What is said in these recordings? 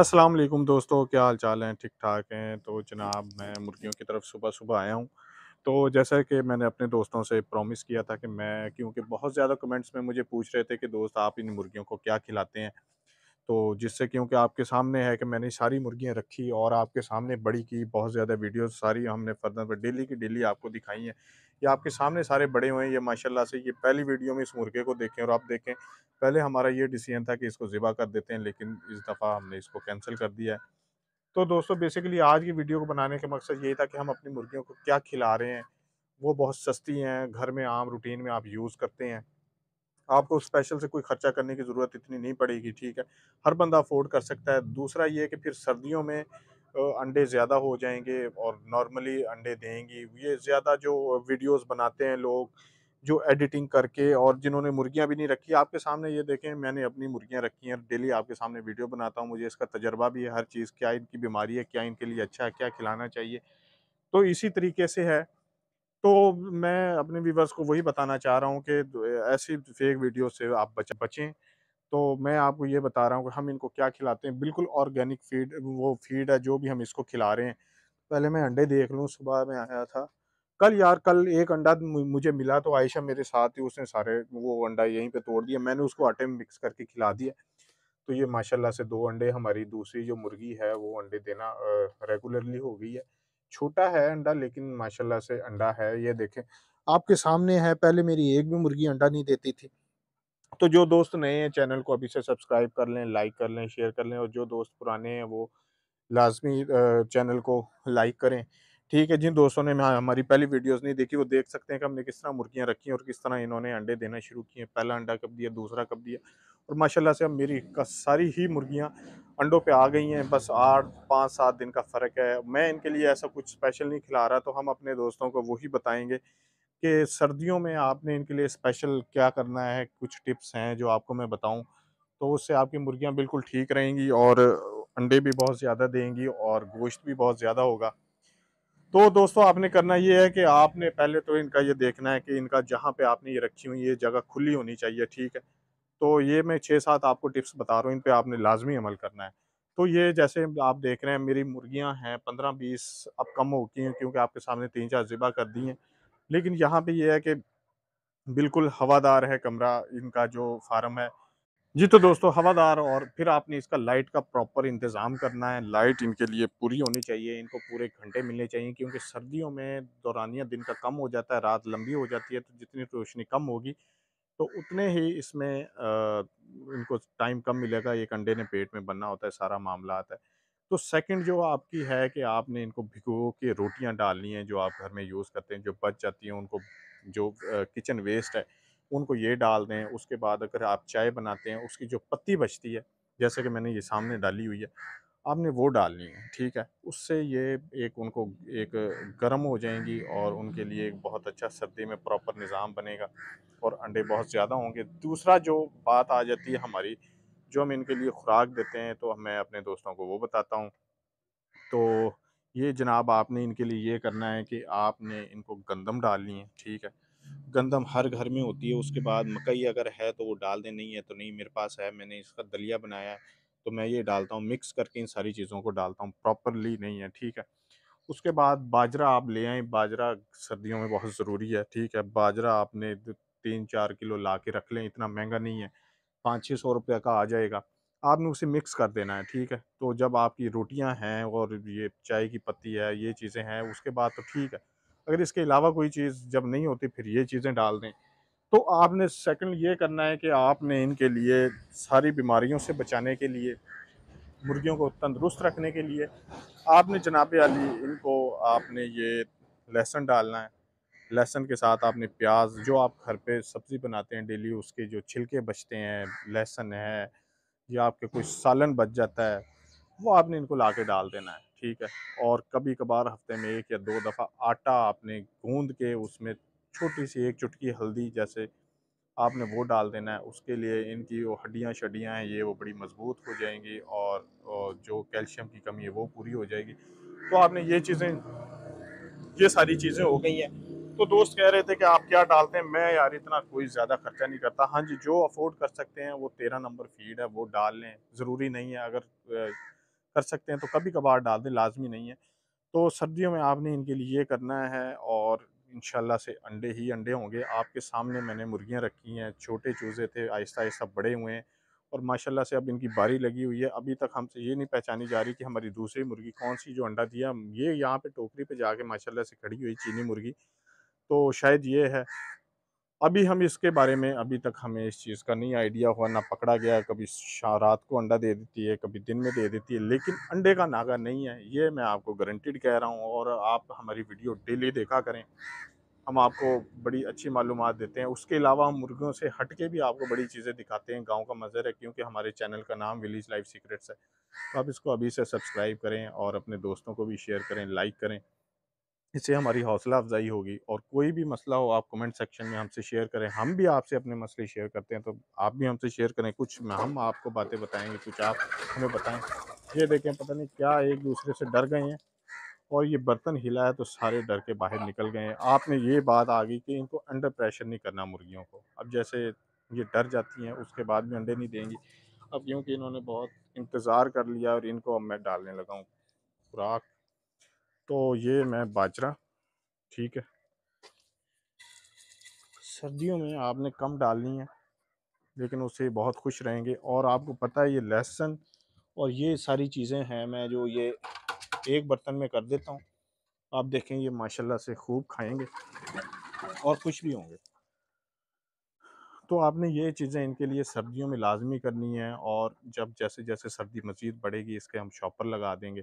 अस्सलाम वालेकुम दोस्तों क्या हाल चाल हैं ठीक ठाक हैं तो जनाब मैं मुर्गियों की तरफ सुबह सुबह आया हूँ तो जैसा कि मैंने अपने दोस्तों से प्रॉमिस किया था कि मैं क्योंकि बहुत ज़्यादा कमेंट्स में मुझे पूछ रहे थे कि दोस्त आप इन मुर्गियों को क्या खिलाते हैं तो जिससे क्योंकि आपके सामने है कि मैंने सारी मुर्गियाँ रखी और आपके सामने बड़ी की बहुत ज़्यादा वीडियोस सारी हमने फर्दर पर डेली की डेली आपको दिखाई हैं ये आपके सामने सारे बड़े हुए हैं ये माशाल्लाह से ये पहली वीडियो में इस मुर्गे को देखें और आप देखें पहले हमारा ये डिसीजन था कि इसको ज़िबा कर देते हैं लेकिन इस दफ़ा हमने इसको कैंसिल कर दिया है तो दोस्तों बेसिकली आज की वीडियो को बनाने का मकसद यही था कि हम अपनी मुर्गियों को क्या खिला रहे हैं वो बहुत सस्ती हैं घर में आम रूटीन में आप यूज़ करते हैं आपको स्पेशल से कोई खर्चा करने की ज़रूरत इतनी नहीं पड़ेगी ठीक है हर बंदा अफोर्ड कर सकता है दूसरा ये कि फिर सर्दियों में अंडे ज़्यादा हो जाएंगे और नॉर्मली अंडे देंगी ये ज़्यादा जो वीडियोस बनाते हैं लोग जो एडिटिंग करके और जिन्होंने मुर्गियाँ भी नहीं रखी आपके सामने ये देखें मैंने अपनी मुर्गियाँ रखी हैं डेली आपके सामने वीडियो बनाता हूँ मुझे इसका तजर्बा भी है हर चीज़ क्या इनकी बीमारी है क्या इनके लिए अच्छा है क्या खिलाना चाहिए तो इसी तरीके से है तो मैं अपने व्यूवर्स को वही बताना चाह रहा हूँ कि ऐसी फेक वीडियो से आप बच बचें तो मैं आपको ये बता रहा हूँ कि हम इनको क्या खिलाते हैं बिल्कुल ऑर्गेनिक फीड वो फीड है जो भी हम इसको खिला रहे हैं पहले मैं अंडे देख लूँ सुबह में आया था कल यार कल एक अंडा मुझे मिला तो आयशा मेरे साथ ही उसने सारे वो अंडा यहीं पे तोड़ दिया मैंने उसको आटे में मिक्स करके खिला दिया तो ये माशाल्लाह से दो अंडे हमारी दूसरी जो मुर्गी है वो अंडे देना रेगुलरली हो गई है छोटा है अंडा लेकिन माशाल्लाह से अंडा है ये देखें आपके सामने है पहले मेरी एक भी मुर्गी अंडा नहीं देती थी तो जो दोस्त नए हैं चैनल को अभी से सब्सक्राइब कर लें लाइक कर लें शेयर कर लें और जो दोस्त पुराने हैं वो लाजमी चैनल को लाइक करें ठीक है जिन दोस्तों ने हाँ, हमारी पहली वीडियोस नहीं देखी वो देख सकते हैं कि हमने किस तरह मुर्गियाँ रखी और किस तरह इन्होंने अंडे देना शुरू किए पहला अंडा कब दिया दूसरा कब दिया और माशाल्लाह से अब मेरी का सारी ही मुर्गियाँ अंडों पे आ गई हैं बस आठ पाँच सात दिन का फ़र्क है मैं इनके लिए ऐसा कुछ स्पेशल नहीं खिला रहा तो हम अपने दोस्तों को वही बताएँगे कि सर्दियों में आपने इनके लिए स्पेशल क्या करना है कुछ टिप्स हैं जो आपको मैं बताऊँ तो उससे आपकी मुर्गियाँ बिल्कुल ठीक रहेंगी और अंडे भी बहुत ज़्यादा देंगी और गोश्त भी बहुत ज़्यादा होगा तो दोस्तों आपने करना ये है कि आपने पहले तो इनका ये देखना है कि इनका जहाँ पे आपने ये रखी हुई ये जगह खुली होनी चाहिए ठीक है तो ये मैं छः सात आपको टिप्स बता रहा हूँ इन पर आपने लाजमी अमल करना है तो ये जैसे आप देख रहे हैं मेरी मुर्गियाँ हैं पंद्रह बीस अब कम हो गई हैं क्योंकि आपके सामने तीन चार ज़िबा कर दी हैं लेकिन यहाँ पर यह है कि बिल्कुल हवादार है कमरा इनका जो फार्म है जी तो दोस्तों हवादार और फिर आपने इसका लाइट का प्रॉपर इंतज़ाम करना है लाइट इनके लिए पूरी होनी चाहिए इनको पूरे घंटे मिलने चाहिए क्योंकि सर्दियों में दौरानिया दिन का कम हो जाता है रात लंबी हो जाती है तो जितनी रोशनी कम होगी तो उतने ही इसमें आ, इनको टाइम कम मिलेगा एक अंडे ने पेट में बनना होता है सारा मामला आता है तो सेकंड जो आपकी है कि आपने इनको भिगो के रोटियां डालनी हैं जो आप घर में यूज़ करते हैं जो बच जाती हैं उनको जो किचन वेस्ट है उनको ये डाल दें उसके बाद अगर आप चाय बनाते हैं उसकी जो पत्ती बचती है जैसे कि मैंने ये सामने डाली हुई है आपने वो डालनी है ठीक है उससे ये एक उनको एक गर्म हो जाएंगी और उनके लिए एक बहुत अच्छा सर्दी में प्रॉपर निज़ाम बनेगा और अंडे बहुत ज़्यादा होंगे दूसरा जो बात आ जाती है हमारी जो हम इनके लिए खुराक देते हैं तो मैं अपने दोस्तों को वो बताता हूँ तो ये जनाब आपने इनके लिए ये करना है कि आपने इनको गंदम डालनी है ठीक है गंदम हर घर में होती है उसके बाद मकई अगर है तो वो डाल दें नहीं है तो नहीं मेरे पास है मैंने इसका दलिया बनाया है तो मैं ये डालता हूँ मिक्स करके इन सारी चीज़ों को डालता हूँ प्रॉपरली नहीं है ठीक है उसके बाद बाजरा आप ले आए बाजरा सर्दियों में बहुत ज़रूरी है ठीक है बाजरा आपने तीन चार किलो ला के रख लें इतना महंगा नहीं है पाँच छः सौ रुपये का आ जाएगा आपने उसे मिक्स कर देना है ठीक है तो जब आपकी रोटियां हैं और ये चाय की पत्ती है ये चीज़ें हैं उसके बाद तो ठीक है अगर इसके अलावा कोई चीज़ जब नहीं होती फिर ये चीज़ें डाल दें तो आपने सेकंड ये करना है कि आपने इनके लिए सारी बीमारियों से बचाने के लिए मुर्गियों को तंदरुस्त रखने के लिए आपने जनाब अली इनको आपने ये लहसुन डालना है लहसुन के साथ आपने प्याज जो आप घर पे सब्ज़ी बनाते हैं डेली उसके जो छिलके बचते हैं लहसुन है या आपके कुछ सालन बच जाता है वो आपने इनको ला के डाल देना है ठीक है और कभी कभार हफ्ते में एक या दो दफ़ा आटा आपने गूंद के उसमें छोटी सी एक चुटकी हल्दी जैसे आपने वो डाल देना है उसके लिए इनकी वो हड्डियाँ शड्डियाँ हैं ये वो बड़ी मजबूत हो जाएंगी और, और जो कैल्शियम की कमी है वो पूरी हो जाएगी तो आपने ये चीज़ें ये सारी चीज़ें हो गई हैं तो दोस्त कह रहे थे कि आप क्या डालते हैं मैं यार इतना कोई ज़्यादा खर्चा नहीं करता हाँ जी जो अफोर्ड कर सकते हैं वो तेरह नंबर फीड है वो डाल लें ज़रूरी नहीं है अगर कर सकते हैं तो कभी कभार डाल दें लाजमी नहीं है तो सर्दियों में आपने इनके लिए ये करना है और इन से अंडे ही अंडे होंगे आपके सामने मैंने मुर्गियाँ रखी हैं छोटे चूज़े थे आहिस्ता आहिस्ता बड़े हुए हैं और माशाल्लाह से अब इनकी बारी लगी हुई है अभी तक हमसे ये नहीं पहचानी जा रही कि हमारी दूसरी मुर्गी कौन सी जो अंडा दिया ये यहाँ पे टोकरी पे जाके माशाल्लाह से खड़ी हुई चीनी मुर्गी तो शायद ये है अभी हम इसके बारे में अभी तक हमें इस चीज़ का नहीं आइडिया हुआ ना पकड़ा गया कभी रात को अंडा दे देती है कभी दिन में दे देती है लेकिन अंडे का नागा नहीं है ये मैं आपको गारंटीड कह रहा हूँ और आप हमारी वीडियो डेली देखा करें हम आपको बड़ी अच्छी मालूम देते हैं उसके अलावा हम मुर्गियों से हट के भी आपको बड़ी चीज़ें दिखाते हैं गाँव का मज़र है क्योंकि हमारे चैनल का नाम विलेज लाइफ सीक्रेट्स है तो आप इसको अभी से सब्सक्राइब करें और अपने दोस्तों को भी शेयर करें लाइक करें इससे हमारी हौसला अफजाई होगी और कोई भी मसला हो आप कमेंट सेक्शन में हमसे शेयर करें हम भी आपसे अपने मसले शेयर करते हैं तो आप भी हमसे शेयर करें कुछ हम आपको बातें बताएंगे कुछ आप हमें बताएं ये देखें पता नहीं क्या एक दूसरे से डर गए हैं और ये बर्तन हिला है तो सारे डर के बाहर निकल गए हैं आपने ये बात आ गई कि इनको अंडर प्रेशर नहीं करना मुर्गियों को अब जैसे ये डर जाती हैं उसके बाद भी अंडे नहीं देंगी अब क्योंकि इन्होंने बहुत इंतज़ार कर लिया और इनको अब मैं डालने लगा हूँ खुराक तो ये मैं बाजरा ठीक है सर्दियों में आपने कम डालनी है लेकिन उससे बहुत खुश रहेंगे और आपको पता है ये लहसुन और ये सारी चीज़ें हैं मैं जो ये एक बर्तन में कर देता हूँ आप देखें ये माशाल्लाह से खूब खाएंगे और खुश भी होंगे तो आपने ये चीज़ें इनके लिए सर्दियों में लाजमी करनी है और जब जैसे जैसे सर्दी मज़ीद बढ़ेगी इसके हम शॉपर लगा देंगे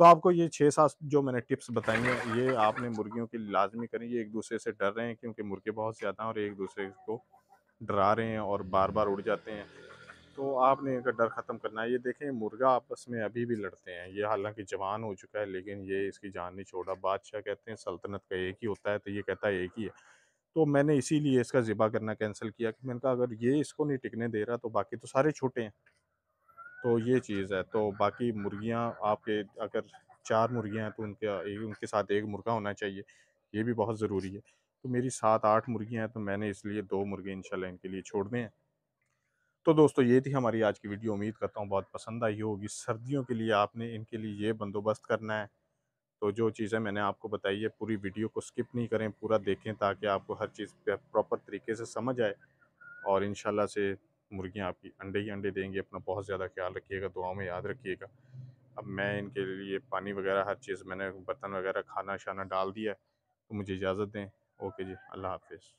तो आपको ये छः सात जो मैंने टिप्स बताई हैं ये आपने मुर्गियों की लाजमी करें ये एक दूसरे से डर रहे हैं क्योंकि मुर्गे बहुत ज़्यादा हैं और एक दूसरे को डरा रहे हैं और बार बार उड़ जाते हैं तो आपने इनका डर ख़त्म करना है ये देखें मुर्गा आपस में अभी भी लड़ते हैं ये हालांकि जवान हो चुका है लेकिन ये इसकी जान नहीं छोड़ा बादशाह कहते हैं सल्तनत का एक ही होता है तो ये कहता है एक ही है तो मैंने इसीलिए इसका ज़िबा करना कैंसिल किया कि मैंने कहा अगर ये इसको नहीं टिकने दे रहा तो बाकी तो सारे छोटे हैं तो ये चीज़ है तो बाकी मुर्गियाँ आपके अगर चार मुर्गियाँ हैं तो उनका एक उनके साथ एक मुर्गा होना चाहिए ये भी बहुत ज़रूरी है तो मेरी सात आठ मुर्गियाँ हैं तो मैंने इसलिए दो मुर्गे इंशाल्लाह इनके लिए छोड़ने हैं तो दोस्तों ये थी हमारी आज की वीडियो उम्मीद करता हूँ बहुत पसंद आई होगी सर्दियों के लिए आपने इनके लिए ये बंदोबस्त करना है तो जो चीज़ें मैंने आपको बताई है पूरी वीडियो को स्किप नहीं करें पूरा देखें ताकि आपको हर चीज़ प्रॉपर तरीके से समझ आए और इन से मुर्गियाँ आपकी अंडे ही अंडे देंगी अपना बहुत ज़्यादा ख्याल रखिएगा दुआओं में याद रखिएगा अब मैं इनके लिए पानी वगैरह हर चीज़ मैंने बर्तन वगैरह खाना शाना डाल दिया तो मुझे इजाज़त दें ओके जी अल्लाह हाफिज़